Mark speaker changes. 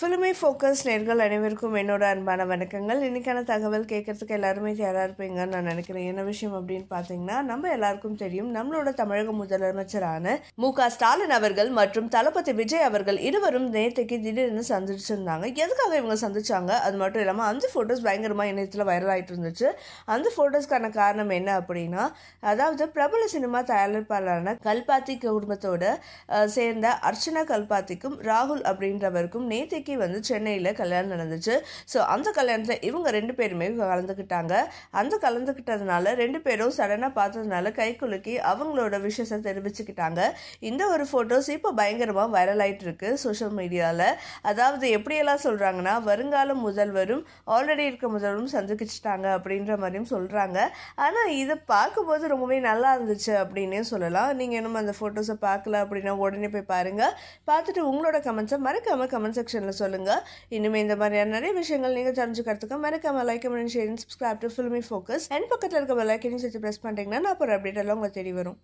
Speaker 1: ஃபிலிமை focus நேர்கள் அனைவருக்கும் என்னோட அன்பான வணக்கங்கள் இன்றைக்கான தகவல் கேட்குறதுக்கு எல்லாருமே தயாராக இருப்பீங்கன்னு நான் நினைக்கிறேன் என்ன விஷயம் அப்படின்னு பார்த்தீங்கன்னா நம்ம எல்லாருக்கும் தெரியும் நம்மளோட தமிழக முதலமைச்சரான மு க ஸ்டாலின் அவர்கள் மற்றும் தளபதி விஜய் அவர்கள் இருவரும் நேற்றுக்கு திடீர்னு சந்திச்சிருந்தாங்க எதுக்காக இவங்க சந்திச்சாங்க அது மட்டும் இல்லாமல் அந்த ஃபோட்டோஸ் பயங்கரமாக இணையத்தில் வைரல் ஆகிட்டு இருந்துச்சு அந்த ஃபோட்டோஸ்க்கான காரணம் என்ன அப்படின்னா அதாவது பிரபல சினிமா தயாரிப்பாளரான கல்பாத்தி குடும்பத்தோட சேர்ந்த அர்ச்சனா கல்பாத்திக்கும் ராகுல் அப்படின்றவருக்கும் நேற்றுக்கு அன்னைக்கு வந்து சென்னையில் கல்யாணம் நடந்துச்சு ஸோ அந்த கல்யாணத்தில் இவங்க ரெண்டு பேருமே கலந்துக்கிட்டாங்க அந்த கலந்துக்கிட்டதுனால ரெண்டு பேரும் சடனாக பார்த்ததுனால கை குலுக்கி அவங்களோட விஷயத்தை தெரிவிச்சுக்கிட்டாங்க இந்த ஒரு ஃபோட்டோஸ் இப்போ பயங்கரமாக வைரல் ஆகிட்டு இருக்கு சோஷியல் மீடியாவில் அதாவது எப்படியெல்லாம் சொல்கிறாங்கன்னா வருங்கால முதல்வரும் ஆல்ரெடி இருக்க முதல்வரும் சந்திக்கிச்சிட்டாங்க அப்படின்ற மாதிரியும் சொல்கிறாங்க ஆனால் இதை பார்க்கும்போது ரொம்பவே நல்லா இருந்துச்சு அப்படின்னே சொல்லலாம் நீங்கள் இன்னும் அந்த ஃபோட்டோஸை பார்க்கல அப்படின்னா உடனே போய் பாருங்கள் பார்த்துட்டு உங்களோட கமெண்ட்ஸை மறக்காமல் கமெண்ட் செக்ஷனில் சொல்லுங்க இனிமே இந்த மாதிரியான நிறைய விஷயங்கள் நீங்கள் தெரிஞ்சுக்கிறதுக்கு மறக்காம like comment share subscribe to Filmy Focus and பக்கத்தில் இருக்க பெல் ஐக்கனையும் சேர்த்து ப்ரெஸ் பண்ணிட்டீங்கன்னா நான் அப்புறம் அப்டேட் எல்லாம் உங்களுக்கு தெரிய வரும்